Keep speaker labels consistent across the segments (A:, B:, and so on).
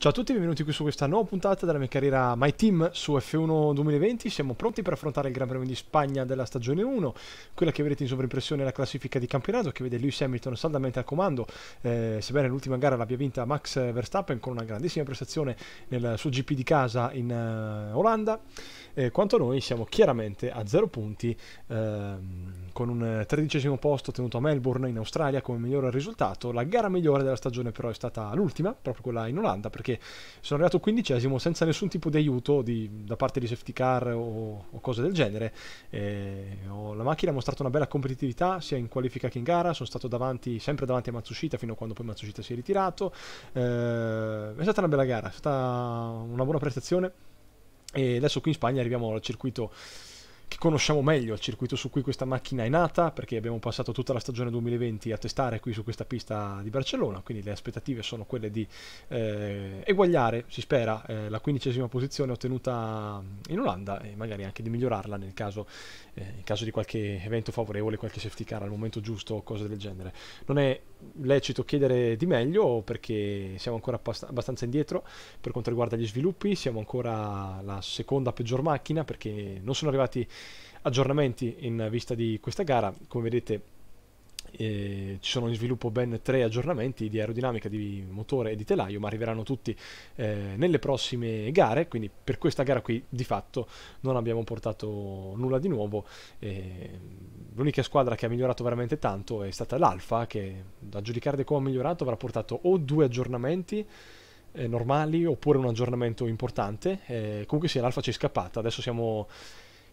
A: Ciao a tutti, e benvenuti qui su questa nuova puntata della mia carriera My Team su F1 2020. Siamo pronti per affrontare il Gran Premio di Spagna della stagione 1, quella che vedete in sovrimpressione è la classifica di campionato che vede Lewis Hamilton saldamente al comando, eh, sebbene l'ultima gara l'abbia vinta Max Verstappen con una grandissima prestazione nel suo GP di casa in uh, Olanda. Eh, quanto a noi siamo chiaramente a 0 punti ehm, con un tredicesimo posto tenuto a Melbourne in Australia come miglior risultato. La gara migliore della stagione però è stata l'ultima, proprio quella in Olanda, perché perché sono arrivato quindicesimo senza nessun tipo di aiuto di, da parte di safety car o, o cose del genere. E, oh, la macchina ha mostrato una bella competitività sia in qualifica che in gara, sono stato davanti, sempre davanti a Matsushita fino a quando poi Matsushita si è ritirato. Eh, è stata una bella gara, è stata una buona prestazione. E adesso qui in Spagna arriviamo al circuito che conosciamo meglio il circuito su cui questa macchina è nata, perché abbiamo passato tutta la stagione 2020 a testare qui su questa pista di Barcellona, quindi le aspettative sono quelle di eh, eguagliare, si spera, eh, la quindicesima posizione ottenuta in Olanda e magari anche di migliorarla nel caso, eh, in caso di qualche evento favorevole, qualche safety car al momento giusto o cose del genere. Non è lecito chiedere di meglio perché siamo ancora abbastanza indietro per quanto riguarda gli sviluppi, siamo ancora la seconda peggior macchina perché non sono arrivati Aggiornamenti in vista di questa gara, come vedete eh, ci sono in sviluppo ben tre aggiornamenti di aerodinamica, di motore e di telaio, ma arriveranno tutti eh, nelle prossime gare, quindi per questa gara qui di fatto non abbiamo portato nulla di nuovo. Eh, l'unica squadra che ha migliorato veramente tanto è stata l'Alfa, che da giudicare di come ha migliorato avrà portato o due aggiornamenti eh, normali oppure un aggiornamento importante. Eh, comunque sì, l'Alfa ci è scappata, adesso siamo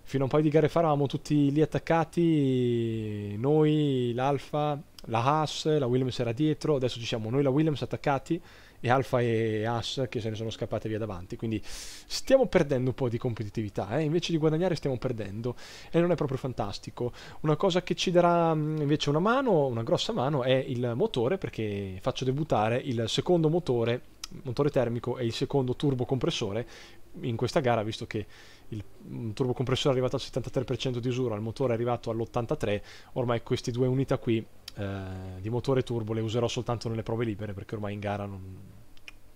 A: fino a un paio di gare fa eravamo tutti lì attaccati, noi, l'Alfa, la Haas, la Williams era dietro, adesso ci siamo noi, la Williams attaccati e Alfa e Haas che se ne sono scappate via davanti, quindi stiamo perdendo un po' di competitività, eh? invece di guadagnare stiamo perdendo e non è proprio fantastico. Una cosa che ci darà mm, invece una mano, una grossa mano, è il motore perché faccio debuttare il secondo motore motore termico e il secondo turbocompressore in questa gara, visto che il turbocompressore è arrivato al 73% di usura, il motore è arrivato all'83%, ormai queste due unità qui eh, di motore turbo le userò soltanto nelle prove libere, perché ormai in gara non,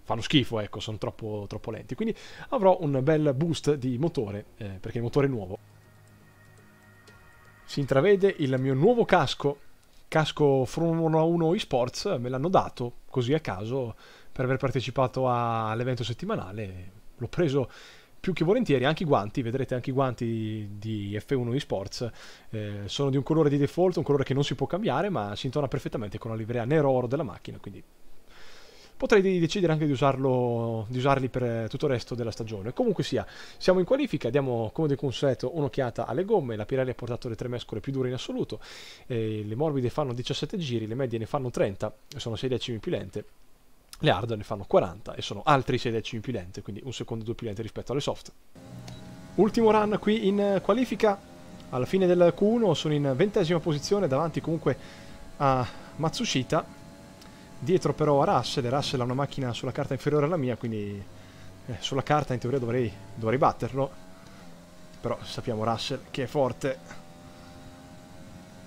A: fanno schifo, ecco, sono troppo, troppo, lenti. Quindi avrò un bel boost di motore, eh, perché il motore è nuovo. Si intravede il mio nuovo casco, casco Formula 1 eSports, me l'hanno dato così a caso per aver partecipato all'evento settimanale l'ho preso più che volentieri anche i guanti, vedrete anche i guanti di F1 eSports, eh, sono di un colore di default, un colore che non si può cambiare, ma si intona perfettamente con la livrea nero-oro della macchina, quindi potrei decidere anche di, usarlo, di, usarli per tutto il resto della stagione. Comunque sia, siamo in qualifica, diamo come di consueto un'occhiata alle gomme, la Pirelli ha portato le tre mescole più dure in assoluto, eh, le morbide fanno 17 giri, le medie ne fanno 30, sono 6 decimi più lente le hard ne fanno 40 e sono altri 6 decimi più lente, quindi un secondo o due più lente rispetto alle soft. Ultimo run qui in qualifica, alla fine del Q1 sono in ventesima posizione davanti comunque a Matsushita, dietro però a Russell, e Russell ha una macchina sulla carta inferiore alla mia, quindi eh, sulla carta in teoria dovrei, dovrei batterlo, però sappiamo Russell che è forte,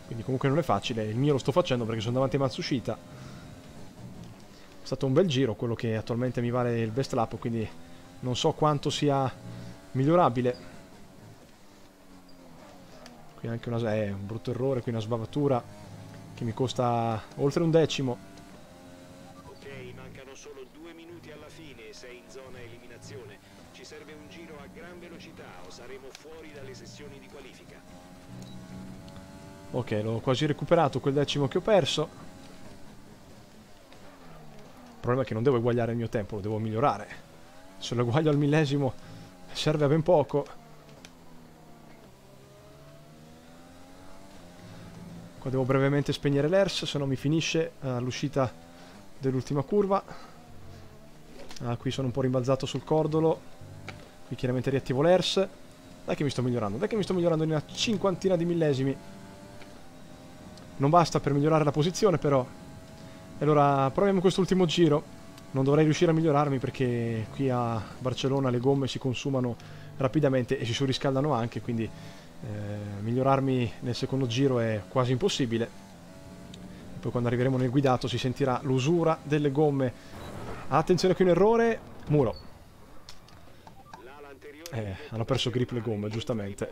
A: quindi comunque non è facile, il mio lo sto facendo perché sono davanti a Matsushita, stato un bel giro, quello che attualmente mi vale il best lap, quindi non so quanto sia migliorabile. Qui anche una, eh, un brutto errore, qui una sbavatura che mi costa oltre un decimo. Ok, mancano solo due minuti alla fine, sei in zona eliminazione. Ci serve un giro a gran velocità o saremo fuori dalle sessioni di qualifica. Ok, l'ho quasi recuperato quel decimo che ho perso problema è che non devo eguagliare il mio tempo, lo devo migliorare. Se lo eguaglio al millesimo serve a ben poco. Qua devo brevemente spegnere l'ERS, se no mi finisce all'uscita eh, dell'ultima curva. Ah, qui sono un po' rimbalzato sul cordolo. Qui chiaramente riattivo l'ERS. Dai che mi sto migliorando, dai che mi sto migliorando in una cinquantina di millesimi. Non basta per migliorare la posizione però, allora proviamo quest'ultimo giro. Non dovrei riuscire a migliorarmi perché qui a Barcellona le gomme si consumano rapidamente e si surriscaldano anche, quindi eh, migliorarmi nel secondo giro è quasi impossibile. poi quando arriveremo nel guidato si sentirà l'usura delle gomme. Attenzione qui un errore, muro. Eh, hanno perso grip le gomme, giustamente.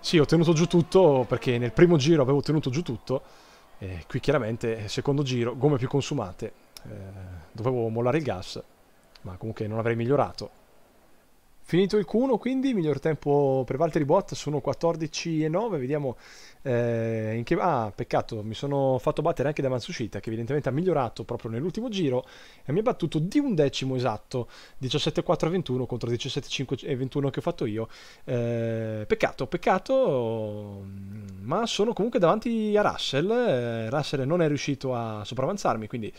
A: Sì, ho tenuto giù tutto perché nel primo giro avevo tenuto giù tutto e qui chiaramente secondo giro, gomme più consumate, eh, dovevo mollare il gas, ma comunque non avrei migliorato. Finito il Q1 quindi, miglior tempo per Valtteri Bott sono 14,9, vediamo eh, in che... Ah, peccato, mi sono fatto battere anche da Mansushita che evidentemente ha migliorato proprio nell'ultimo giro e mi ha battuto di un decimo esatto, 17,4-21 contro 17,5-21 che ho fatto io. Eh, peccato, peccato, ma sono comunque davanti a Russell, eh, Russell non è riuscito a sopravanzarmi, quindi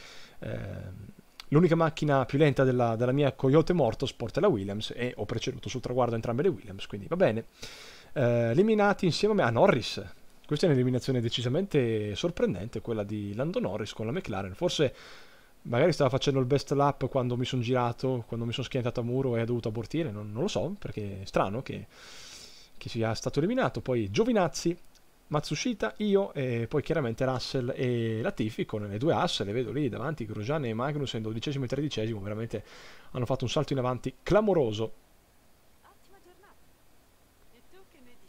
A: eh, L'unica macchina più lenta della, della mia Coyote Mortosport è la Williams e ho preceduto sul traguardo entrambe le Williams, quindi va bene. Eh, eliminati insieme a Norris. Questa è un'eliminazione decisamente sorprendente, quella di Lando Norris con la McLaren. Forse magari stava facendo il best lap quando mi sono girato, quando mi sono schiantato a muro e ha dovuto abortire, non, non lo so, perché è strano che, che sia stato eliminato. Poi Giovinazzi Matsushita, io e poi chiaramente Russell e Latifi con le due asse, le vedo lì davanti, Grosjean e Magnus in dodicesimo e tredicesimo, veramente hanno fatto un salto in avanti clamoroso.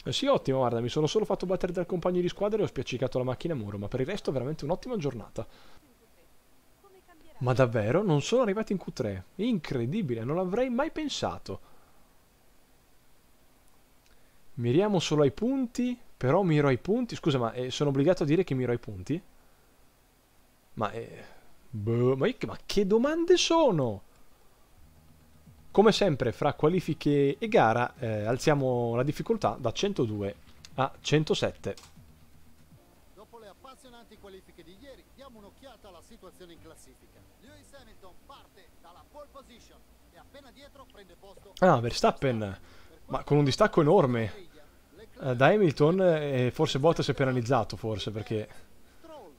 A: Eh sì, ottimo, guarda, mi sono solo fatto battere dal compagno di squadra e ho spiaccicato la macchina a muro, ma per il resto veramente un'ottima giornata. Ma davvero? Non sono arrivati in Q3? Incredibile, non l'avrei mai pensato. Miriamo solo ai punti, però miro ai punti. Scusa, ma eh, sono obbligato a dire che miro ai punti? Ma, eh, boh, ma, io, ma che domande sono? Come sempre, fra qualifiche e gara, eh, alziamo la difficoltà da 102 a 107. Dopo le appassionanti qualifiche di ieri, diamo un'occhiata alla situazione in classifica. Lewis Hamilton parte dalla pole position e appena dietro prende posto... Ah, Verstappen! Ma con un distacco enorme. Eh, da Hamilton eh, e forse Bottas è penalizzato, forse, perché...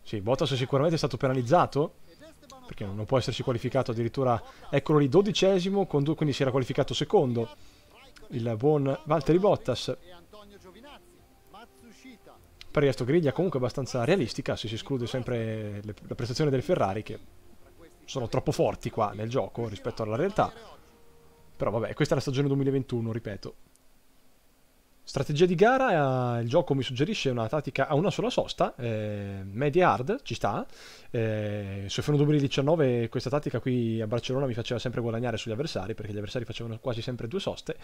A: Sì, Bottas è sicuramente stato penalizzato, perché non può essersi qualificato addirittura... Eccolo lì, dodicesimo, con due, quindi si era qualificato secondo. Il buon Valtteri Bottas. Per il resto griglia comunque abbastanza realistica, se si esclude sempre le, la prestazione delle Ferrari, che sono troppo forti qua nel gioco rispetto alla realtà. Però vabbè, questa è la stagione 2021, ripeto. Strategia di gara, il gioco mi suggerisce una tattica a una sola sosta, eh, media hard, ci sta. Eh, Sofreno 2019 questa tattica qui a Barcellona mi faceva sempre guadagnare sugli avversari perché gli avversari facevano quasi sempre due soste.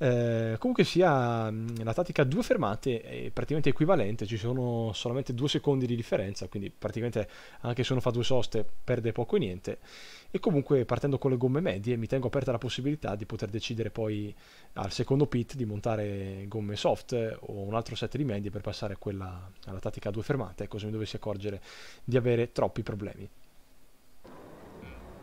A: Eh, comunque sia, la tattica due fermate è praticamente equivalente, ci sono solamente due secondi di differenza, quindi praticamente anche se uno fa due soste perde poco e niente. E comunque partendo con le gomme medie mi tengo aperta la possibilità di poter decidere poi al secondo pit di montare gomme soft o un altro set di medie per passare quella, alla tattica due fermate, così ecco, mi dovessi accorgere di avere troppi problemi.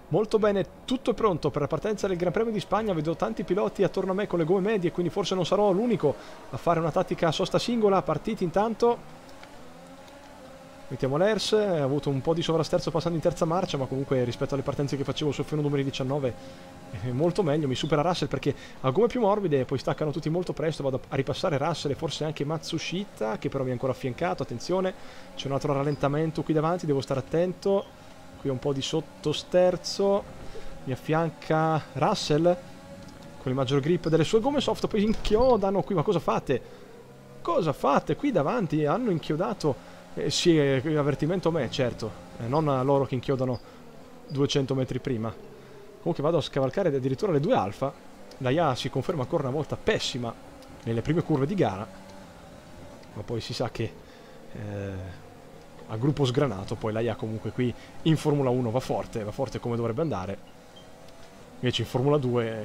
A: Molto bene, tutto è pronto per la partenza del Gran Premio di Spagna, vedo tanti piloti attorno a me con le gomme medie, quindi forse non sarò l'unico a fare una tattica a sosta singola, partiti intanto. Mettiamo l'ERS, ha avuto un po' di sovrasterzo passando in terza marcia, ma comunque rispetto alle partenze che facevo sul Feno numeri 19 è molto meglio, mi supera Russell perché ha gomme più morbide, poi staccano tutti molto presto, vado a ripassare Russell e forse anche Matsushita, che però mi ha ancora affiancato, attenzione, c'è un altro rallentamento qui davanti, devo stare attento qui un po' di sottosterzo mi affianca Russell con il maggior grip delle sue gomme soft poi inchiodano qui ma cosa fate? cosa fate? qui davanti hanno inchiodato eh, sì, eh, avvertimento a me certo eh, non a loro che inchiodano 200 metri prima comunque vado a scavalcare addirittura le due alfa la IA si conferma ancora una volta pessima nelle prime curve di gara ma poi si sa che eh, a gruppo sgranato, poi l'AIA comunque qui in Formula 1 va forte, va forte come dovrebbe andare, invece in Formula 2 eh,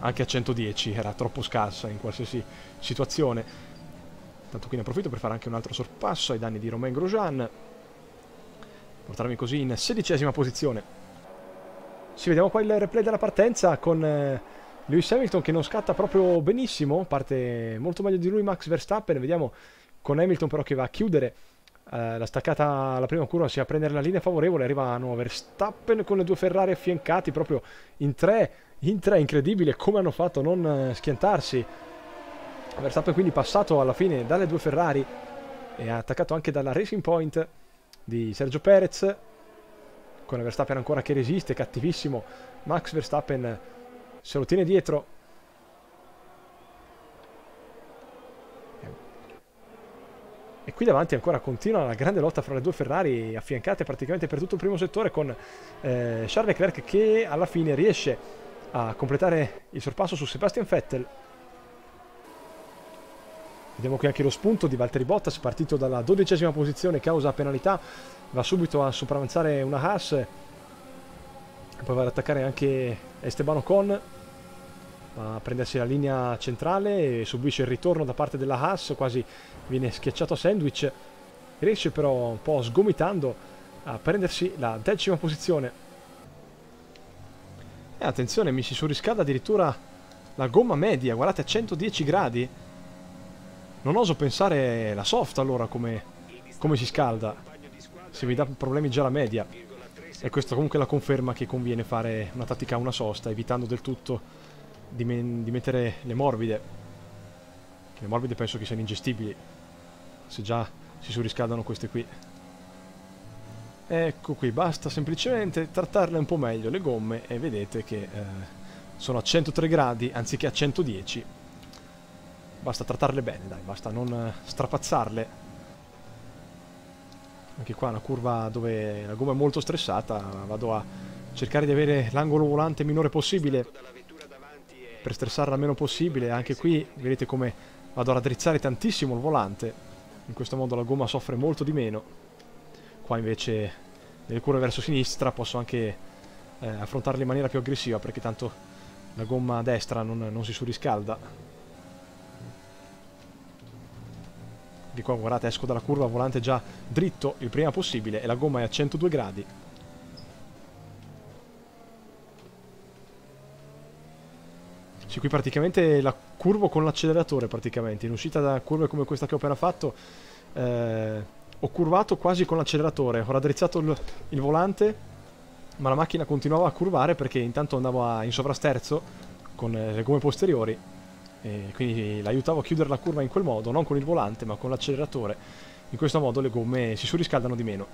A: anche a 110 era troppo scarsa in qualsiasi situazione. Tanto qui ne approfitto per fare anche un altro sorpasso ai danni di Romain Grosjean, portarmi così in sedicesima posizione. Sì, vediamo qua il replay della partenza con... Eh, Lewis Hamilton che non scatta proprio benissimo, parte molto meglio di lui Max Verstappen, vediamo con Hamilton però che va a chiudere eh, la staccata, alla prima curva si a prendere la linea favorevole, arriva a nuovo Verstappen con le due Ferrari affiancati proprio in tre, in tre, incredibile come hanno fatto a non eh, schiantarsi. Verstappen quindi passato alla fine dalle due Ferrari e attaccato anche dalla Racing Point di Sergio Perez, con Verstappen ancora che resiste, cattivissimo, Max Verstappen se lo tiene dietro, E qui davanti ancora continua la grande lotta fra le due Ferrari affiancate praticamente per tutto il primo settore con eh, Charles Leclerc che alla fine riesce a completare il sorpasso su Sebastian Vettel. Vediamo qui anche lo spunto di Valtteri Bottas partito dalla dodicesima posizione causa penalità, va subito a sopravanzare una Haas, poi va ad attaccare anche Esteban Ocon a prendersi la linea centrale e subisce il ritorno da parte della Haas, quasi viene schiacciato a sandwich, riesce però un po' sgomitando a prendersi la decima posizione. E attenzione, mi si surriscalda addirittura la gomma media, guardate a 110 gradi. Non oso pensare la soft allora come, come si scalda, se mi dà problemi già la media. E questa comunque la conferma che conviene fare una tattica a una sosta, evitando del tutto di, men, di mettere le morbide. Che le morbide penso che siano ingestibili. Se già si surriscaldano queste qui. Ecco qui, basta semplicemente trattarle un po' meglio le gomme e vedete che eh, sono a 103 gradi anziché a 110. Basta trattarle bene, dai, basta non eh, strapazzarle. Anche qua una curva dove la gomma è molto stressata, vado a cercare di avere l'angolo volante minore possibile per stressarla meno possibile. Anche qui vedete come vado a raddrizzare tantissimo il volante. In questo modo la gomma soffre molto di meno. Qua invece nelle curve verso sinistra posso anche eh, affrontarle in maniera più aggressiva perché tanto la gomma destra non, non si surriscalda. Di qua guardate esco dalla curva volante già dritto il prima possibile e la gomma è a 102 gradi Cioè qui praticamente la curvo con l'acceleratore praticamente, in uscita da curve come questa che ho appena fatto, eh, ho curvato quasi con l'acceleratore, ho raddrizzato il, il, volante, ma la macchina continuava a curvare perché intanto andavo a, in sovrasterzo con eh, le gomme posteriori, e quindi l'aiutavo a chiudere la curva in quel modo, non con il volante ma con l'acceleratore, in questo modo le gomme si surriscaldano di meno.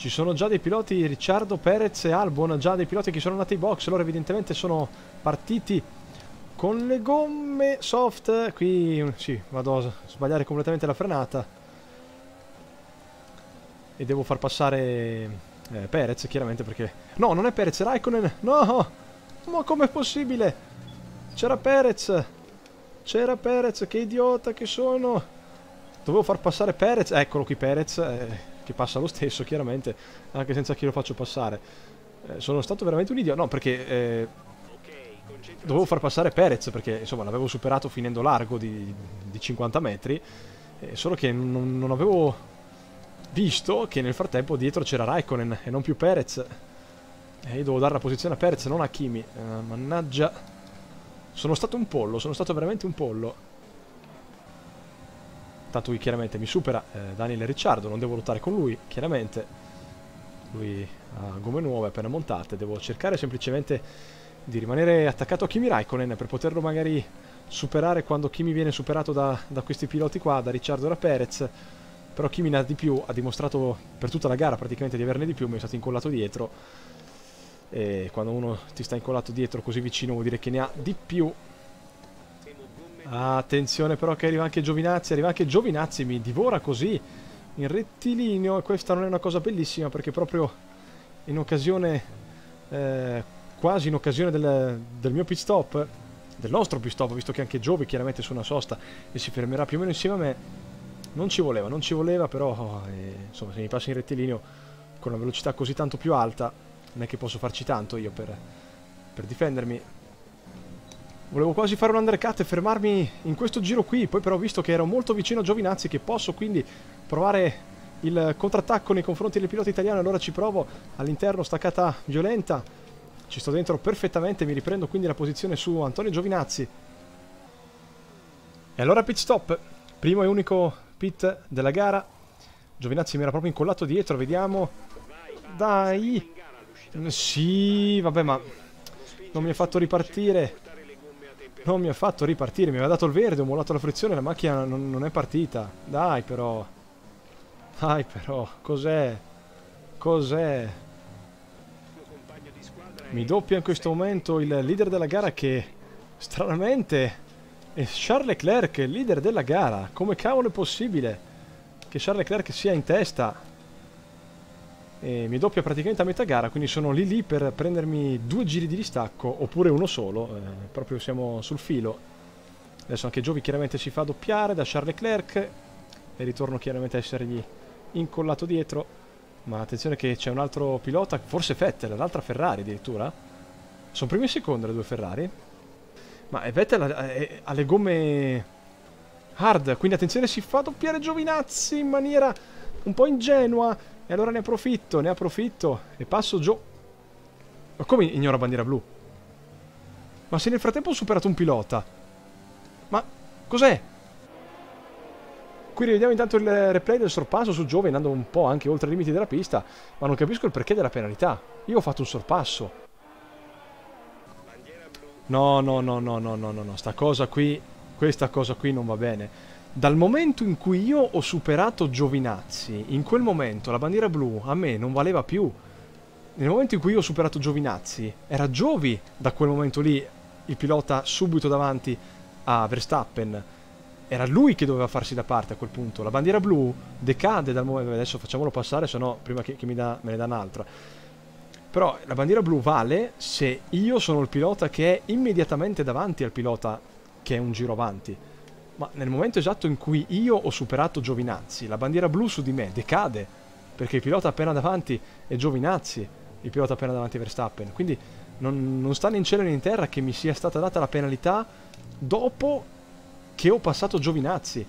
A: Ci sono già dei piloti, Ricciardo, Perez e Albon, già dei piloti che sono andati in box, loro evidentemente sono partiti con le gomme soft. Qui, sì, vado a sbagliare completamente la frenata. E devo far passare eh, Perez, chiaramente, perché... No, non è Perez, è Raikkonen! No! Ma com'è possibile? C'era Perez! C'era Perez, che idiota che sono! Dovevo far passare Perez, eccolo qui Perez... Eh che passa lo stesso chiaramente, anche senza che lo faccio passare. Eh, sono stato veramente un idiota, no perché eh, dovevo far passare Perez perché insomma l'avevo superato finendo largo di, di 50 metri, eh, solo che non, non, avevo visto che nel frattempo dietro c'era Raikkonen e non più Perez. E io devo dare la posizione a Perez, non a Kimi. Eh, mannaggia. Sono stato un pollo, sono stato veramente un pollo. Tanto che chiaramente mi supera eh, Daniele Ricciardo, non devo lottare con lui, chiaramente. Lui ha gomme nuove appena montate, devo cercare semplicemente di rimanere attaccato a Kimi Raikkonen per poterlo magari superare quando Kimi viene superato da, da questi piloti qua, da Ricciardo e da Perez. Però Kimi ne ha di più, ha dimostrato per tutta la gara praticamente di averne di più, mi è stato incollato dietro. E quando uno ti sta incollato dietro così vicino vuol dire che ne ha di più Ah, attenzione però che arriva anche Giovinazzi, arriva anche Giovinazzi, mi divora così in rettilineo e questa non è una cosa bellissima perché proprio in occasione, eh, quasi in occasione del, del, mio pit stop, del nostro pit stop, visto che anche Giovi chiaramente su una sosta e si fermerà più o meno insieme a me, non ci voleva, non ci voleva però, eh, insomma se mi passa in rettilineo con una velocità così tanto più alta non è che posso farci tanto io per, per difendermi Volevo quasi fare un undercut e fermarmi in questo giro qui, poi però ho visto che ero molto vicino a Giovinazzi che posso quindi provare il contrattacco nei confronti del pilota italiano, allora ci provo all'interno, staccata violenta, ci sto dentro perfettamente, mi riprendo quindi la posizione su Antonio Giovinazzi. E allora pit stop, primo e unico pit della gara, Giovinazzi mi era proprio incollato dietro, vediamo, dai, sì, vabbè ma non mi ha fatto ripartire, non mi ha fatto ripartire, mi aveva dato il verde, ho mollato la frizione, la macchina non, non è partita. Dai però. Dai però, cos'è? Cos'è? Mi doppia in questo momento il leader della gara che, stranamente, è Charles Leclerc, il leader della gara. Come cavolo è possibile che Charles Leclerc sia in testa? e mi doppia praticamente a metà gara, quindi sono lì lì per prendermi due giri di distacco, oppure uno solo, eh, proprio siamo sul filo. Adesso anche Giovi chiaramente si fa doppiare da Charles Leclerc e ritorno chiaramente a essergli incollato dietro. Ma attenzione che c'è un altro pilota, forse Vettel, l'altra Ferrari addirittura. Sono primi e secondi le due Ferrari. Ma Vettel ha eh, le gomme hard, quindi attenzione si fa doppiare Giovinazzi in maniera un po' ingenua e allora ne approfitto, ne approfitto e passo giù. Ma come ignora bandiera blu? Ma se nel frattempo ho superato un pilota. Ma cos'è? Qui rivediamo intanto il replay del sorpasso su Giove andando un po' anche oltre i limiti della pista, ma non capisco il perché della penalità. Io ho fatto un sorpasso. No, no, no, no, no, no, no, no, sta cosa qui, questa cosa qui non va bene. Dal momento in cui io ho superato Giovinazzi, in quel momento la bandiera blu a me non valeva più. Nel momento in cui io ho superato Giovinazzi, era Giovi da quel momento lì, il pilota subito davanti a Verstappen. Era lui che doveva farsi da parte a quel punto. La bandiera blu decade dal momento... Adesso facciamolo passare, sennò prima che, che da, me ne dà un'altra. Però la bandiera blu vale se io sono il pilota che è immediatamente davanti al pilota che è un giro avanti ma nel momento esatto in cui io ho superato Giovinazzi, la bandiera blu su di me decade, perché il pilota appena davanti è Giovinazzi, il pilota appena davanti è Verstappen, quindi non, non sta né in cielo né in terra che mi sia stata data la penalità dopo che ho passato Giovinazzi.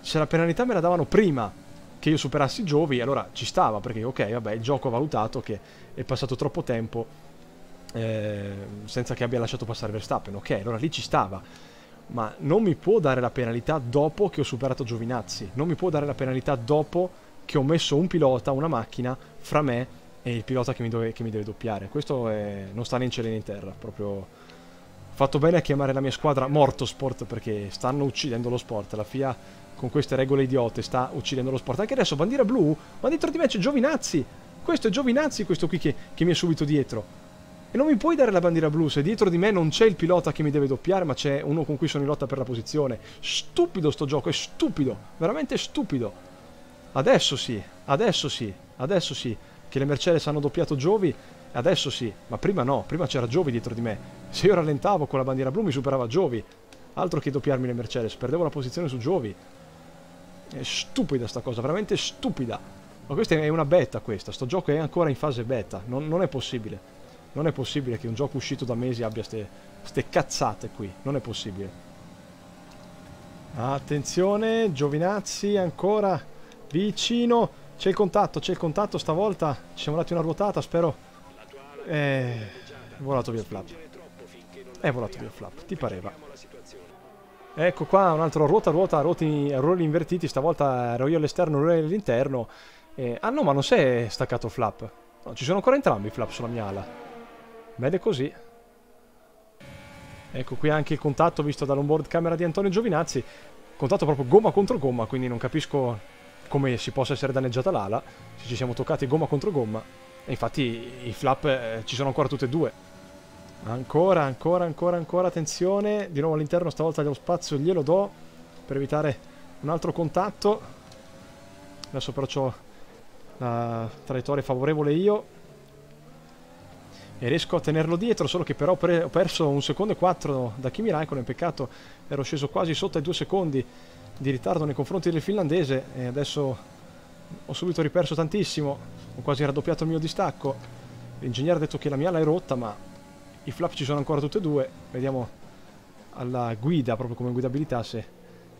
A: Se la penalità me la davano prima che io superassi Giovi, allora ci stava, perché ok, vabbè, il gioco ha valutato che è passato troppo tempo eh, senza che abbia lasciato passare Verstappen, ok, allora lì ci stava ma non mi può dare la penalità dopo che ho superato Giovinazzi, non mi può dare la penalità dopo che ho messo un pilota, una macchina, fra me e il pilota che mi, dove, che mi deve doppiare. Questo è, non sta né in cielo né in terra, proprio... Fatto bene a chiamare la mia squadra Mortosport perché stanno uccidendo lo sport. La FIA con queste regole idiote sta uccidendo lo sport. Anche adesso bandiera blu, ma dentro di me c'è Giovinazzi. Questo è Giovinazzi, questo qui che, che mi è subito dietro. E non mi puoi dare la bandiera blu se dietro di me non c'è il pilota che mi deve doppiare, ma c'è uno con cui sono in lotta per la posizione. Stupido sto gioco, è stupido, veramente stupido. Adesso sì, adesso sì, adesso sì, che le Mercedes hanno doppiato Giovi, adesso sì, ma prima no, prima c'era Giovi dietro di me. Se io rallentavo con la bandiera blu mi superava Giovi. Altro che doppiarmi le Mercedes, perdevo la posizione su Giovi. È stupida sta cosa, veramente stupida. Ma questa è una beta questa, sto gioco è ancora in fase beta, non, non è possibile. Non è possibile che un gioco uscito da mesi abbia ste, ste cazzate qui. Non è possibile. Attenzione, Giovinazzi ancora vicino. C'è il contatto, c'è il contatto stavolta. Ci siamo dati una ruotata, spero. Eh, è volato via il flap. È volato via il flap, ti pareva. Ecco qua un altro ruota, ruota, ruoti, ruoli invertiti. Stavolta ero io all'esterno, lui all'interno. Eh, ah no, ma non si è staccato il flap. No, ci sono ancora entrambi i flap sulla mia ala. Bene così. Ecco qui anche il contatto visto dall'onboard camera di Antonio Giovinazzi. Contatto proprio gomma contro gomma, quindi non capisco come si possa essere danneggiata l'ala, se ci siamo toccati gomma contro gomma. E infatti i flap eh, ci sono ancora tutte e due. Ancora, ancora, ancora, ancora, attenzione. Di nuovo all'interno, stavolta lo spazio glielo do per evitare un altro contatto. Adesso però ho la traiettoria favorevole io e riesco a tenerlo dietro, solo che però ho perso un secondo e quattro da Kimi Raikkonen, peccato, ero sceso quasi sotto ai due secondi di ritardo nei confronti del finlandese e adesso ho subito riperso tantissimo, ho quasi raddoppiato il mio distacco, l'ingegnere ha detto che la mia ala è rotta ma i flap ci sono ancora tutti e due, vediamo alla guida, proprio come guidabilità, se,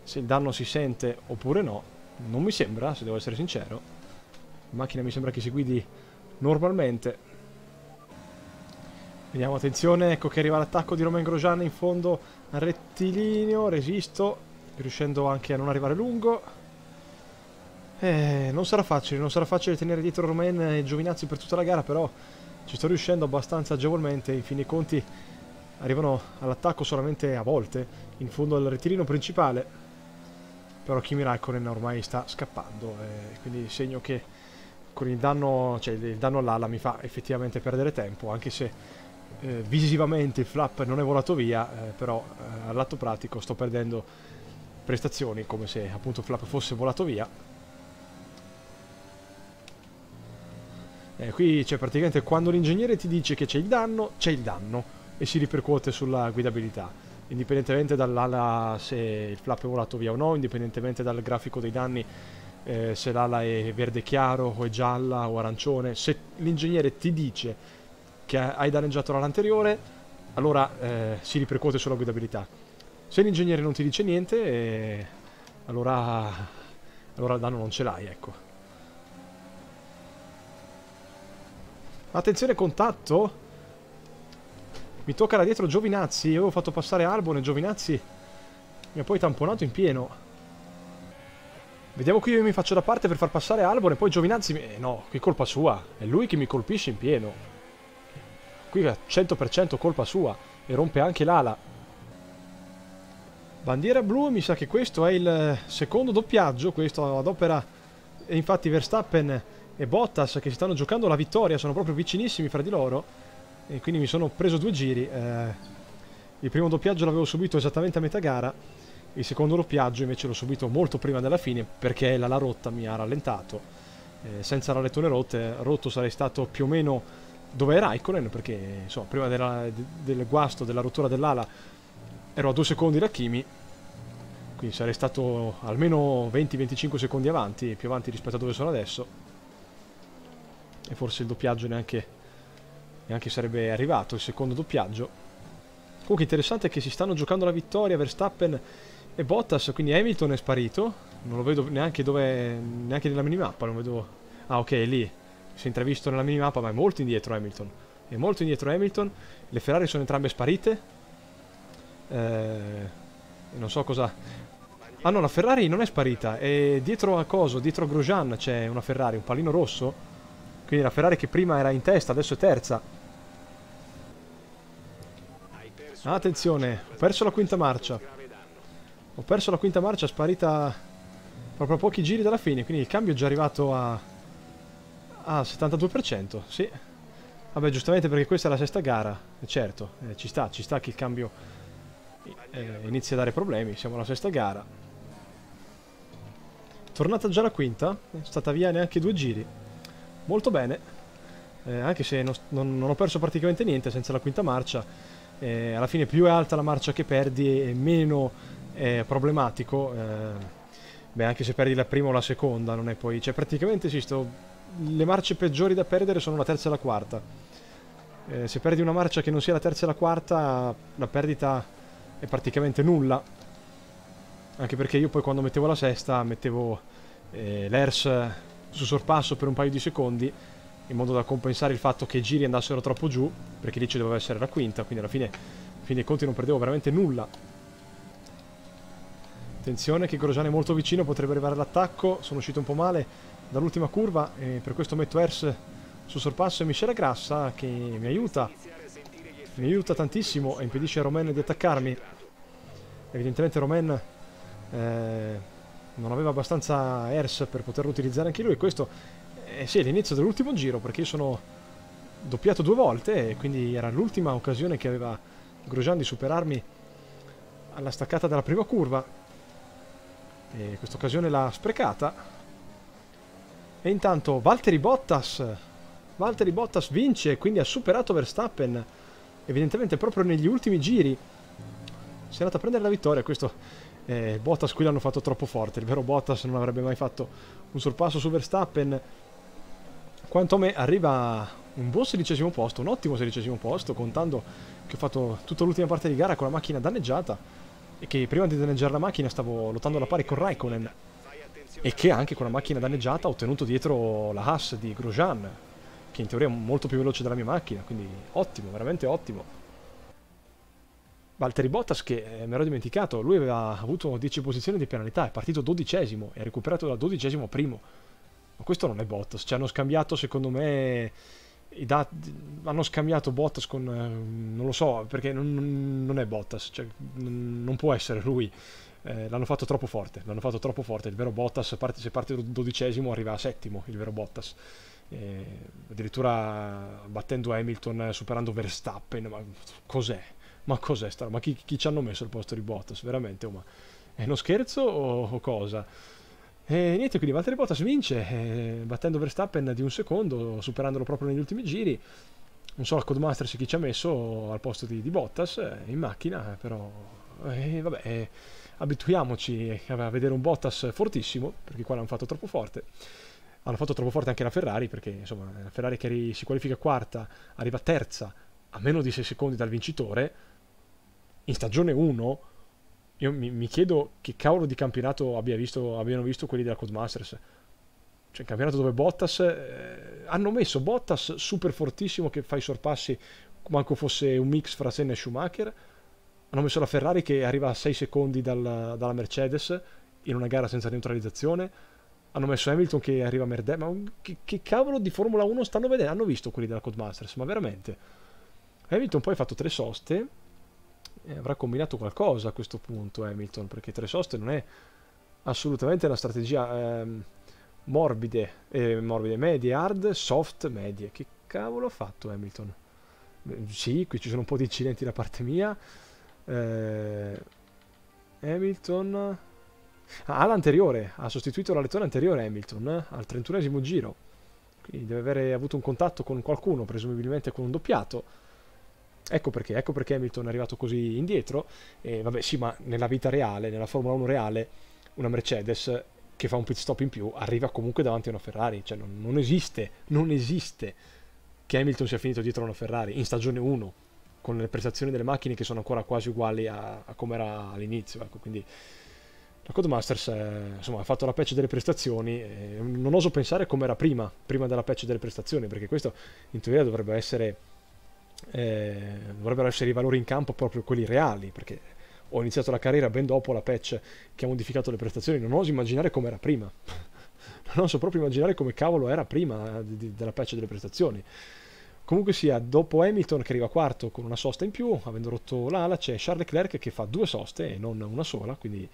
A: se il danno si sente oppure no, non mi sembra, se devo essere sincero, la macchina mi sembra che si guidi normalmente, Vediamo, attenzione, ecco che arriva l'attacco di Romain Grosjean in fondo rettilineo, resisto, riuscendo anche a non arrivare lungo. Eh, non sarà facile, non sarà facile tenere dietro Romain e Giovinazzi per tutta la gara, però ci sto riuscendo abbastanza agevolmente, in fin dei conti arrivano all'attacco solamente a volte, in fondo al rettilineo principale, però Kimi Raikkonen ormai sta scappando, eh, quindi segno che con il danno, cioè il danno all'ala mi fa effettivamente perdere tempo, anche se eh, visivamente il flap non è volato via, eh, però eh, al lato pratico sto perdendo prestazioni come se appunto il flap fosse volato via. Eh, qui c'è praticamente quando l'ingegnere ti dice che c'è il danno, c'è il danno e si ripercuote sulla guidabilità, indipendentemente dall'ala se il flap è volato via o no, indipendentemente dal grafico dei danni eh, se l'ala è verde chiaro o è gialla o arancione, se l'ingegnere ti dice che hai danneggiato anteriore, allora eh, si ripercuote sulla guidabilità. Se l'ingegnere non ti dice niente, eh, allora, allora il danno non ce l'hai, ecco. Attenzione contatto! Mi tocca da dietro Giovinazzi, Io avevo fatto passare e Giovinazzi mi ha poi tamponato in pieno. Vediamo qui io mi faccio da parte per far passare Albon e poi Giovinazzi... Eh no, che colpa sua. È lui che mi colpisce in pieno. Qui è 100% colpa sua e rompe anche l'ala. Bandiera blu, mi sa che questo è il secondo doppiaggio, questo ad opera e infatti Verstappen e Bottas che si stanno giocando la vittoria, sono proprio vicinissimi fra di loro e quindi mi sono preso due giri. Eh, il primo doppiaggio l'avevo subito esattamente a metà gara, il secondo doppiaggio invece l'ho subito molto prima della fine perché l'ala rotta mi ha rallentato. Eh, senza la lettone rotto sarei stato più o meno dove è Raikkonen perché insomma, prima della, del guasto, della rottura dell'ala ero a due secondi da Kimi quindi sarei stato almeno 20-25 secondi avanti più avanti rispetto a dove sono adesso e forse il doppiaggio neanche, neanche sarebbe arrivato il secondo doppiaggio comunque interessante è che si stanno giocando la vittoria Verstappen e Bottas quindi Hamilton è sparito non lo vedo neanche dove neanche nella minimappa non vedo ah ok è lì si è intravisto nella minimappa, ma è molto indietro Hamilton. È molto indietro Hamilton, le Ferrari sono entrambe sparite. Eh, non so cosa... Ah no, la Ferrari non è sparita, è dietro a Coso, dietro a Grosjean c'è una Ferrari, un pallino rosso. Quindi la Ferrari che prima era in testa, adesso è terza. Attenzione, ho perso la quinta marcia. Ho perso la quinta marcia, sparita proprio a pochi giri dalla fine, quindi il cambio è già arrivato a Ah, 72%, sì. Vabbè, giustamente perché questa è la sesta gara, eh, certo, eh, ci sta, ci sta che il cambio eh, inizia a dare problemi, siamo alla sesta gara. Tornata già la quinta, è stata via neanche due giri. Molto bene, eh, anche se non, non, non, ho perso praticamente niente senza la quinta marcia. Eh, alla fine più è alta la marcia che perdi e meno è problematico. Eh. beh, anche se perdi la prima o la seconda, non è poi... Cioè, praticamente sì, sto le marce peggiori da perdere sono la terza e la quarta. Eh, se perdi una marcia che non sia la terza e la quarta, la perdita è praticamente nulla. Anche perché io poi quando mettevo la sesta mettevo eh, l'ERS su sorpasso per un paio di secondi in modo da compensare il fatto che i giri andassero troppo giù, perché lì ci doveva essere la quinta, quindi alla fine, fine dei conti non perdevo veramente nulla. Attenzione che Grosjean è molto vicino, potrebbe arrivare all'attacco, sono uscito un po' male, dall'ultima curva e per questo metto Ers sul sorpasso e Michele Grassa che mi aiuta mi aiuta tantissimo e impedisce a Romain di attaccarmi evidentemente Romain eh, non aveva abbastanza Ers per poterlo utilizzare anche lui questo eh, sì, è l'inizio dell'ultimo giro perché io sono doppiato due volte e quindi era l'ultima occasione che aveva Grosjean di superarmi alla staccata della prima curva e questa occasione l'ha sprecata e intanto Valtteri Bottas, Valtteri Bottas vince, quindi ha superato Verstappen, evidentemente proprio negli ultimi giri. Si è andato a prendere la vittoria, questo eh, Bottas qui l'hanno fatto troppo forte, il vero Bottas non avrebbe mai fatto un sorpasso su Verstappen. Quanto a me arriva un buon sedicesimo posto, un ottimo sedicesimo posto, contando che ho fatto tutta l'ultima parte di gara con la macchina danneggiata e che prima di danneggiare la macchina stavo lottando alla pari con Raikkonen e che anche con la macchina danneggiata ha ottenuto dietro la Haas di Grosjean, che in teoria è molto più veloce della mia macchina, quindi ottimo, veramente ottimo. Valtteri Bottas, che eh, mi ero dimenticato, lui aveva avuto 10 posizioni di penalità, è partito dodicesimo e ha recuperato da dodicesimo primo. Ma questo non è Bottas, ci cioè hanno scambiato secondo me i dati, hanno scambiato Bottas con, eh, non lo so, perché non, non è Bottas, cioè, non può essere lui eh, l'hanno fatto troppo forte, l'hanno fatto troppo forte, il vero Bottas parte, se parte dodicesimo arriva a settimo, il vero Bottas, eh, addirittura battendo Hamilton, superando Verstappen, ma cos'è? Ma cos'è sta Ma chi, chi, ci hanno messo al posto di Bottas? Veramente, oh, ma è uno scherzo o, o cosa? E niente, quindi Valtteri Bottas vince eh, battendo Verstappen di un secondo, superandolo proprio negli ultimi giri. Non so al Codemaster se chi ci ha messo al posto di, di Bottas eh, in macchina, però eh, vabbè, eh, abituiamoci a vedere un Bottas fortissimo, perché qua l'hanno fatto troppo forte. Hanno fatto troppo forte anche la Ferrari, perché insomma, la Ferrari che si qualifica quarta, arriva terza, a meno di 6 secondi dal vincitore, in stagione 1 io mi, mi, chiedo che cavolo di campionato abbia visto, abbiano visto quelli della Codemasters. Cioè, il campionato dove Bottas eh, hanno messo Bottas super fortissimo che fa i sorpassi, manco fosse un mix fra Senna e Schumacher hanno messo la Ferrari che arriva a 6 secondi dal, dalla Mercedes in una gara senza neutralizzazione. Hanno messo Hamilton che arriva a Merde. Ma che, che cavolo di Formula 1 stanno vedendo? Hanno visto quelli della Codemasters, ma veramente. Hamilton poi ha fatto tre soste. E avrà combinato qualcosa a questo punto Hamilton, perché tre soste non è assolutamente una strategia ehm, morbide, eh, morbide, medie, hard, soft, medie. Che cavolo ha fatto Hamilton? Sì, qui ci sono un po' di incidenti da parte mia eh, Hamilton... Ah, ha ha sostituito la lettore anteriore Hamilton eh, al 31 giro. Quindi deve avere avuto un contatto con qualcuno, presumibilmente con un doppiato. Ecco perché, ecco perché Hamilton è arrivato così indietro. E vabbè, sì, ma nella vita reale, nella Formula 1 reale, una Mercedes che fa un pit stop in più arriva comunque davanti a una Ferrari. Cioè, non, non esiste, non esiste che Hamilton sia finito dietro a una Ferrari in stagione 1 con le prestazioni delle macchine che sono ancora quasi uguali a, a come era all'inizio. Ecco, quindi la Codemasters è, insomma, ha fatto la patch delle prestazioni. non oso pensare come era prima, prima della patch delle prestazioni, perché questo in teoria dovrebbe essere, eh, dovrebbero essere i valori in campo proprio quelli reali, perché ho iniziato la carriera ben dopo la patch che ha modificato le prestazioni. Non oso immaginare come era prima. non oso proprio immaginare come cavolo era prima eh, di, di, della patch delle prestazioni. Comunque sia, dopo Hamilton che arriva quarto con una sosta in più, avendo rotto l'ala, c'è Charles Leclerc che fa due soste e non una sola, quindi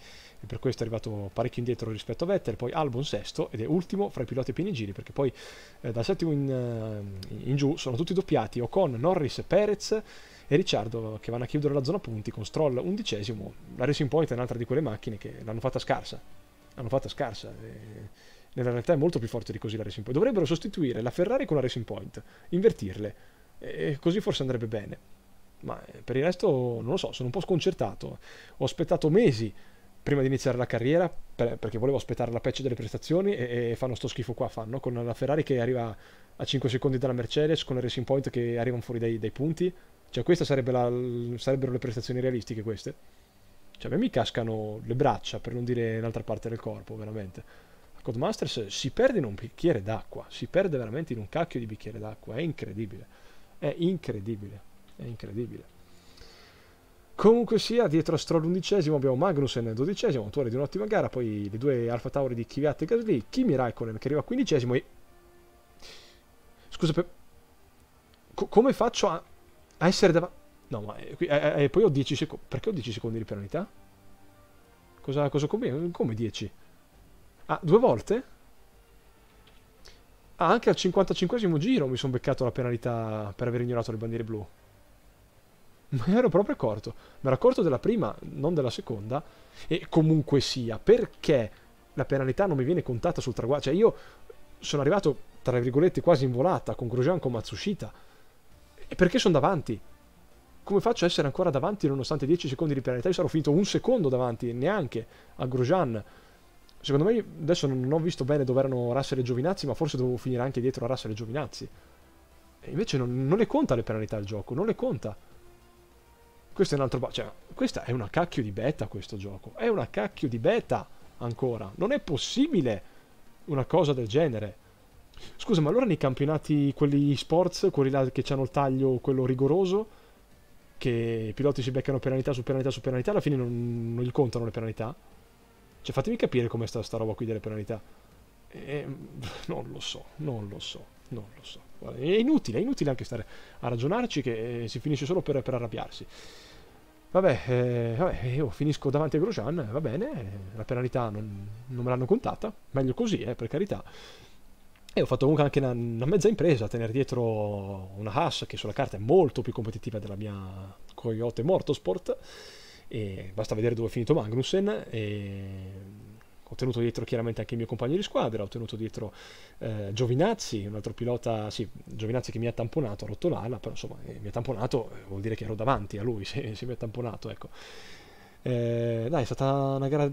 A: per questo è arrivato parecchio indietro rispetto a Vettel, poi Albon sesto ed è ultimo fra i piloti a pieni giri, perché poi eh, dal settimo in, eh, in, giù sono tutti doppiati, Ocon, Norris, Perez e Ricciardo che vanno a chiudere la zona punti con Stroll undicesimo, la Racing Point è un'altra di quelle macchine che l'hanno fatta scarsa, l'hanno fatta scarsa. E eh, nella realtà è molto più forte di così la Racing Point. Dovrebbero sostituire la Ferrari con la Racing Point, invertirle, e così forse andrebbe bene. Ma eh, per il resto non lo so, sono un po' sconcertato. Ho aspettato mesi prima di iniziare la carriera perché volevo aspettare la patch delle prestazioni e, e fanno sto schifo qua fanno con la Ferrari che arriva a 5 secondi dalla Mercedes con la Racing Point che arrivano fuori dai, dai punti cioè queste sarebbe sarebbero le prestazioni realistiche queste cioè a me mi cascano le braccia per non dire l'altra parte del corpo veramente Codemasters si perde in un bicchiere d'acqua, si perde veramente in un cacchio di bicchiere d'acqua, è incredibile, è incredibile, è incredibile. Comunque sia, dietro a Stroll undicesimo abbiamo Magnussen dodicesimo, autore di un'ottima gara, poi le due Alfa Tauri di Kvyat e Gasly, Kimi Raikkonen che arriva a quindicesimo e... Scusa, per... Co- come faccio a, a essere davanti? No, ma e, e, e poi ho 10 secondi. Perché ho 10 secondi di penalità? Cosa, cosa come? Come 10? Ah, due volte? Ah, anche al 55 giro mi sono beccato la penalità per aver ignorato le bandiere blu. Ma ero proprio accorto. Mi ero accorto della prima, non della seconda. E comunque sia, perché la penalità non mi viene contata sul traguardo? Cioè, io sono arrivato, tra virgolette, quasi in volata con Grosjean con Matsushita. E perché sono davanti? Come faccio a essere ancora davanti nonostante 10 secondi di penalità? Io sarò finito un secondo davanti, neanche, a Grosjean secondo me adesso non ho visto bene dove erano Russell e Giovinazzi, ma forse dovevo finire anche dietro a Russell e Giovinazzi. E invece non, non le conta le penalità al gioco, non le conta. Questo è un altro... cioè, questa è una cacchio di beta questo gioco. È una cacchio di beta ancora. Non è possibile una cosa del genere. Scusa, ma allora nei campionati, quelli sports, quelli là che hanno il taglio, quello rigoroso, che i piloti si beccano penalità su penalità su penalità, alla fine non, non gli contano le penalità? Cioè, fatemi capire come sta sta roba qui delle penalità. E, eh, ehm, non lo so, non lo so, non lo so. Guarda, è inutile, è inutile anche stare a ragionarci che eh, si finisce solo per, per arrabbiarsi. Vabbè, eh, vabbè, io finisco davanti a Grosjean, va bene, la penalità non, non me l'hanno contata, meglio così, eh, per carità. E ho fatto comunque anche una, una mezza impresa a tenere dietro una Haas che sulla carta è molto più competitiva della mia Coyote Motorsport e basta vedere dove è finito Magnussen. E ho tenuto dietro chiaramente anche il mio compagno di squadra, ho tenuto dietro eh, Giovinazzi, un altro pilota, sì, Giovinazzi che mi ha tamponato, ha rotto l'ala, però insomma eh, mi ha tamponato eh, vuol dire che ero davanti a lui se, se mi ha tamponato, ecco. Eh, dai, è stata una gara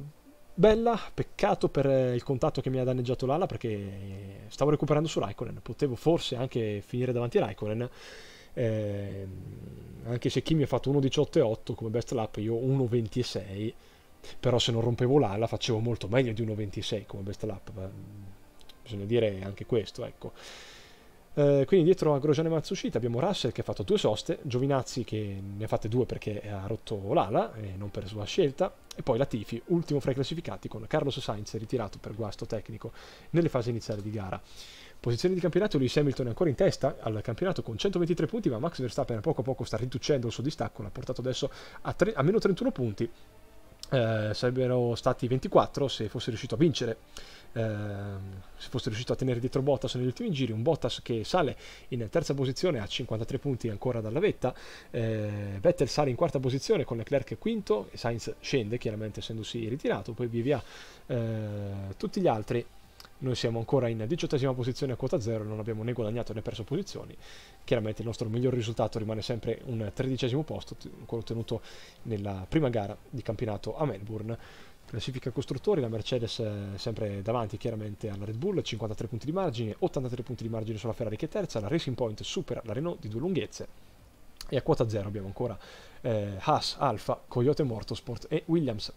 A: bella, peccato per eh, il contatto che mi ha danneggiato l'ala perché stavo recuperando su Raikkonen, potevo forse anche finire davanti a Raikkonen eh, anche se chi mi ha fatto 1.18.8 come best lap, io 1.26, però se non rompevo l'ala facevo molto meglio di 1.26 come best lap, bisogna dire anche questo, ecco. Eh, quindi dietro a Grosjean e Matsushita abbiamo Russell che ha fatto due soste, Giovinazzi che ne ha fatte due perché ha rotto l'ala e non per sua scelta, e poi Latifi, ultimo fra i classificati con Carlos Sainz ritirato per guasto tecnico nelle fasi iniziali di gara. Posizione di campionato, Lewis Hamilton è ancora in testa al campionato con 123 punti, ma Max Verstappen a poco a poco sta riducendo il suo distacco, l'ha portato adesso a, tre, a meno 31 punti, eh, sarebbero stati 24 se fosse riuscito a vincere. Eh, se fosse riuscito a tenere dietro Bottas negli ultimi giri, un Bottas che sale in terza posizione a 53 punti ancora dalla vetta, eh, Vettel sale in quarta posizione con Leclerc quinto, e Sainz scende chiaramente essendosi ritirato, poi via via eh, tutti gli altri noi siamo ancora in diciottesima posizione a quota 0, non abbiamo né guadagnato né perso posizioni. Chiaramente il nostro miglior risultato rimane sempre un tredicesimo posto, quello ottenuto nella prima gara di campionato a Melbourne. Classifica costruttori, la Mercedes eh, sempre davanti chiaramente alla Red Bull, 53 punti di margine, 83 punti di margine sulla Ferrari che è terza, la Racing Point supera la Renault di due lunghezze e a quota 0 abbiamo ancora eh, Haas, Alfa, Coyote Motorsport e Williams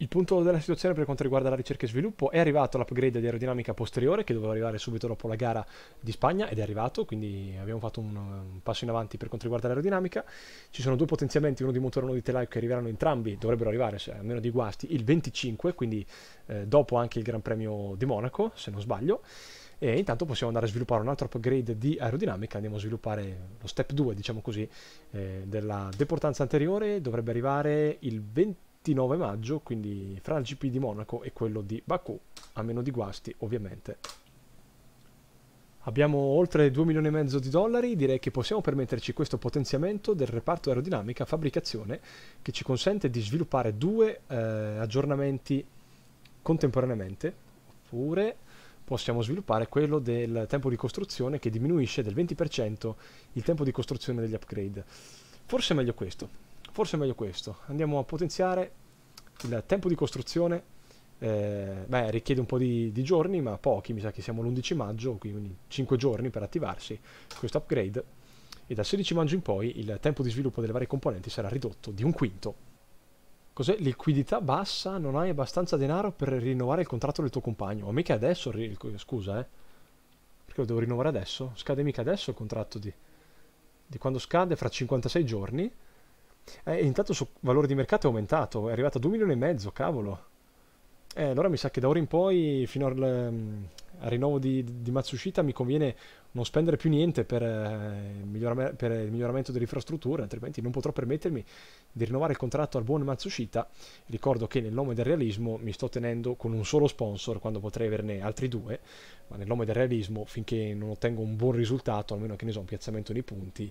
A: il punto della situazione per quanto riguarda la ricerca e sviluppo è arrivato l'upgrade di aerodinamica posteriore che doveva arrivare subito dopo la gara di Spagna ed è arrivato, quindi abbiamo fatto un, un passo in avanti per quanto riguarda l'aerodinamica. Ci sono due potenziamenti, uno di motore e uno di telaio che arriveranno entrambi, dovrebbero arrivare, cioè, almeno di guasti, il 25, quindi eh, dopo anche il Gran Premio di Monaco, se non sbaglio. E intanto possiamo andare a sviluppare un altro upgrade di aerodinamica, andiamo a sviluppare lo step 2, diciamo così, eh, della deportanza anteriore, dovrebbe arrivare il 20 29 maggio, quindi fra il GP di Monaco e quello di Baku, a meno di guasti ovviamente. Abbiamo oltre 2 milioni e mezzo di dollari, direi che possiamo permetterci questo potenziamento del reparto aerodinamica fabbricazione che ci consente di sviluppare due eh, aggiornamenti contemporaneamente, oppure possiamo sviluppare quello del tempo di costruzione che diminuisce del 20% il tempo di costruzione degli upgrade. Forse è meglio questo, forse è meglio questo. Andiamo a potenziare il tempo di costruzione. Eh, beh, richiede un po' di, di, giorni, ma pochi, mi sa che siamo l'11 maggio, quindi 5 giorni per attivarsi questo upgrade. E dal 16 maggio in poi il tempo di sviluppo delle varie componenti sarà ridotto di un quinto. Cos'è? Liquidità bassa? Non hai abbastanza denaro per rinnovare il contratto del tuo compagno? Ma mica adesso, scusa, eh. Perché lo devo rinnovare adesso? Scade mica adesso il contratto di... Di quando scade fra 56 giorni eh, intanto il suo valore di mercato è aumentato, è arrivato a 2 milioni e mezzo, cavolo. Eh, allora mi sa che da ora in poi, fino al, mm, al rinnovo di, di, Matsushita, mi conviene non spendere più niente per, eh, per il miglioramento delle infrastrutture, altrimenti non potrò permettermi di rinnovare il contratto al buon Matsushita. Ricordo che nel nome del realismo mi sto tenendo con un solo sponsor quando potrei averne altri due, ma nel nome del realismo finché non ottengo un buon risultato, almeno che ne so, un piazzamento nei punti,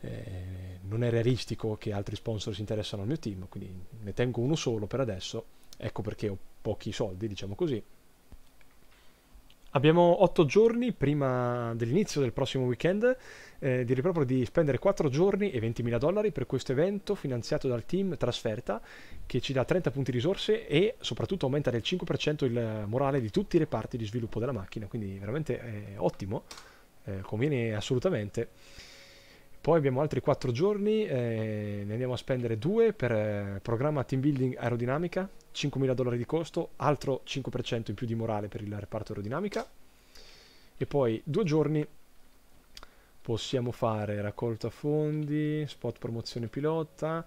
A: eh, non è realistico che altri sponsor si interessano al mio team, quindi ne tengo uno solo per adesso, ecco perché ho pochi soldi, diciamo così. Abbiamo 8 giorni prima dell'inizio del prossimo weekend, eh, direi proprio di spendere 4 giorni e 20.000 dollari per questo evento finanziato dal team Trasferta che ci dà 30 punti risorse e soprattutto aumenta del 5% il morale di tutti i reparti di sviluppo della macchina, quindi veramente eh, ottimo, eh, conviene assolutamente. Poi abbiamo altri 4 giorni, eh, ne andiamo a spendere 2 per eh, programma team building aerodinamica, 5.000 dollari di costo, altro 5% in più di morale per il reparto aerodinamica. E poi 2 giorni possiamo fare raccolta fondi, spot promozione pilota,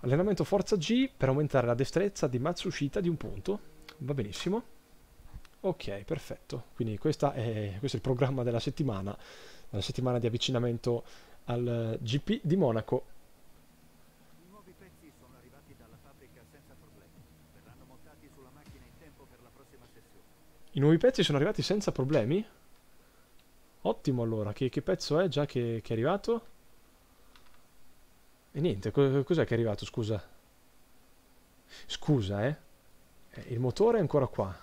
A: allenamento forza G per aumentare la destrezza di Matsushita di un punto. Va benissimo. Ok, perfetto. Quindi è, questo è il programma della settimana, la settimana di avvicinamento al GP di Monaco. I nuovi pezzi sono arrivati senza problemi? Ottimo allora, che, che pezzo è già che, che, è arrivato? E niente, cos'è che è arrivato, scusa? Scusa, eh? eh? Il motore è ancora qua.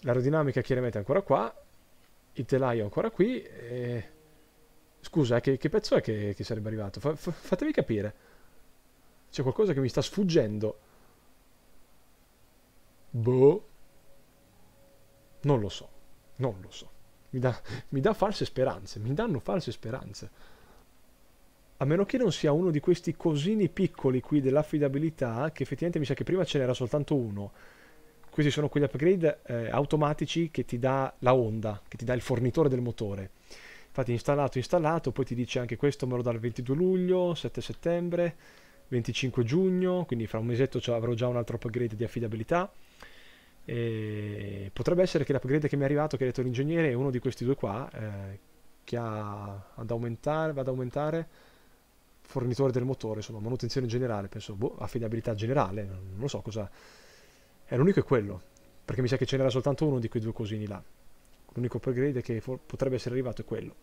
A: L'aerodinamica chiaramente è ancora qua. Il telaio è ancora qui. E... Scusa, eh, che, che pezzo è che, che sarebbe arrivato? Fa, fa, fatemi capire. C'è qualcosa che mi sta sfuggendo. Boh. Non lo so. Non lo so. Mi dà, mi dà false speranze. Mi danno false speranze. A meno che non sia uno di questi cosini piccoli qui dell'affidabilità, che effettivamente mi sa che prima ce n'era soltanto uno. Questi sono quegli upgrade eh, automatici che ti dà la Honda, che ti dà il fornitore del motore. Infatti installato, installato, poi ti dice anche questo me lo dà il 22 luglio, 7 settembre, 25 giugno, quindi fra un mesetto avrò già un altro upgrade di affidabilità. E potrebbe essere che l'upgrade che mi è arrivato, che ha detto l'ingegnere, è uno di questi due qua, eh, che ha ad aumentare, va ad aumentare fornitore del motore, insomma, manutenzione generale, penso, boh, affidabilità generale, non lo so cosa... È eh, l'unico è quello, perché mi sa che ce n'era soltanto uno di quei due cosini là l'unico upgrade che potrebbe essere arrivato è quello.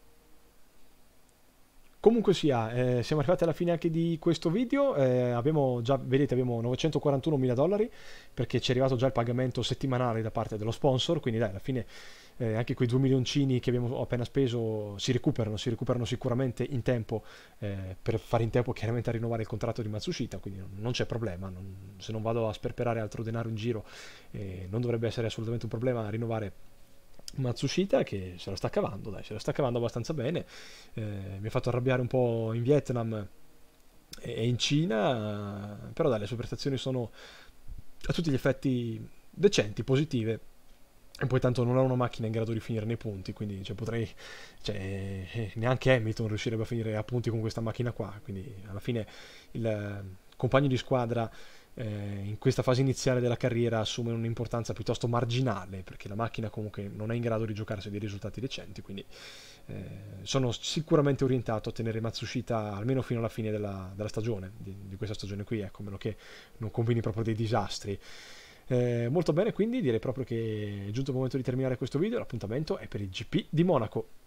A: Comunque sia, eh, siamo arrivati alla fine anche di questo video, eh, abbiamo già, vedete, abbiamo 941 mila dollari perché ci è arrivato già il pagamento settimanale da parte dello sponsor, quindi dai, alla fine eh, anche quei 2 milioncini che abbiamo appena speso si recuperano, si recuperano sicuramente in tempo eh, per fare in tempo chiaramente a rinnovare il contratto di Matsushita, quindi non, non c'è problema, non, se non vado a sperperare altro denaro in giro eh, non dovrebbe essere assolutamente un problema rinnovare Matsushita che se la sta cavando, dai, se la sta cavando abbastanza bene. Eh, mi ha fatto arrabbiare un po' in Vietnam e in Cina, però dai, le sue prestazioni sono a tutti gli effetti decenti, positive. E poi tanto non ha una macchina in grado di finire nei punti, quindi cioè, potrei... Cioè, eh, neanche Hamilton riuscirebbe a finire a punti con questa macchina qua, quindi alla fine il compagno di squadra eh, in questa fase iniziale della carriera assume un'importanza piuttosto marginale perché la macchina comunque non è in grado di giocarsi dei risultati decenti quindi eh, sono sicuramente orientato a tenere Matsushita almeno fino alla fine della, della stagione di, di, questa stagione qui ecco, a meno che non combini proprio dei disastri eh, molto bene quindi direi proprio che è giunto il momento di terminare questo video l'appuntamento è per il GP di Monaco